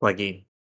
plugin